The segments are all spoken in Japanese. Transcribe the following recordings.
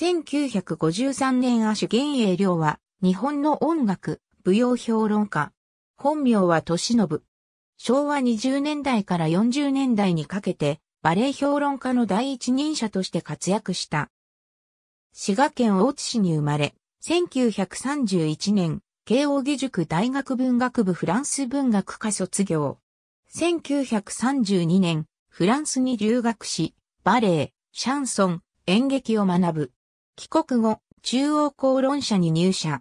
1953年足源栄良は、日本の音楽、舞踊評論家。本名は俊信。昭和20年代から40年代にかけて、バレエ評論家の第一人者として活躍した。滋賀県大津市に生まれ、1931年、慶應義塾大学文学部フランス文学科卒業。1932年、フランスに留学し、バレエ、シャンソン、演劇を学ぶ。帰国後、中央公論社に入社。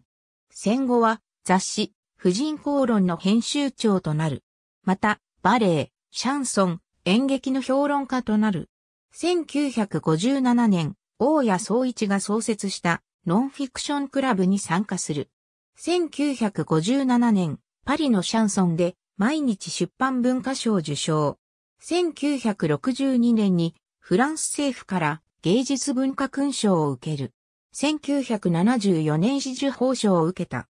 戦後は雑誌、婦人公論の編集長となる。また、バレエ、シャンソン、演劇の評論家となる。1957年、大谷総一が創設したノンフィクションクラブに参加する。1957年、パリのシャンソンで毎日出版文化賞受賞。1962年にフランス政府から芸術文化勲章を受ける。1974年紫綬褒章を受けた。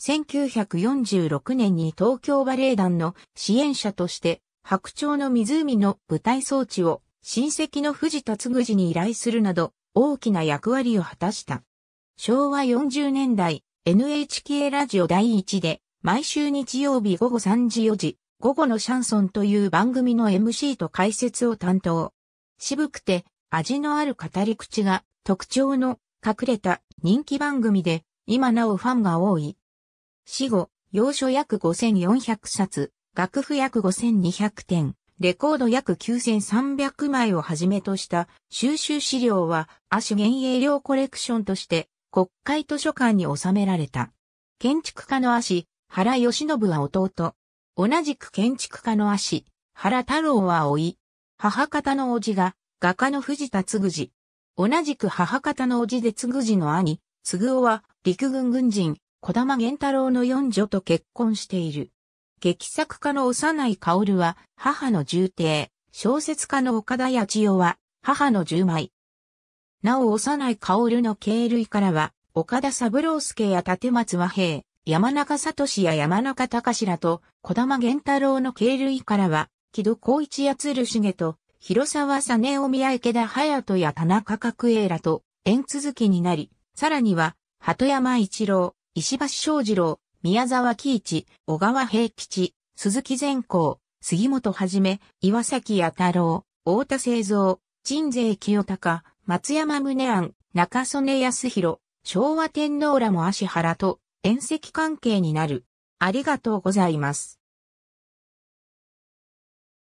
1946年に東京バレエ団の支援者として、白鳥の湖の舞台装置を親戚の藤田嗣治に依頼するなど、大きな役割を果たした。昭和40年代、NHK ラジオ第1で、毎週日曜日午後3時4時、午後のシャンソンという番組の MC と解説を担当。渋くて味のある語り口が特徴の隠れた人気番組で、今なおファンが多い。死後、要所約5400冊、楽譜約5200点、レコード約9300枚をはじめとした収集資料は、亜種原影料コレクションとして国会図書館に収められた。建築家の亜種、原義信は弟。同じく建築家の亜種、原太郎はい。母方の叔父が画家の藤田嗣治。同じく母方の叔父で嗣治の兄、嗣夫は陸軍軍人、小玉玄太郎の四女と結婚している。劇作家の幼い薫は母の重帝、小説家の岡田八千代は母の十枚。なお幼い薫の経類からは、岡田三郎介や立松和平、山中聡や山中隆らと、小玉玄太郎の経類からは、木戸光一や鶴重と、広沢実尾宮池田隼人や田中角栄らと縁続きになり、さらには、鳩山一郎、石橋正二郎、宮沢喜一、小川平吉、鈴木善光、杉本はじめ、岩崎弥太郎、太田清三、鎮西清隆、松山宗安、中曽根康弘、昭和天皇らも足原と、遠石関係になる。ありがとうございます。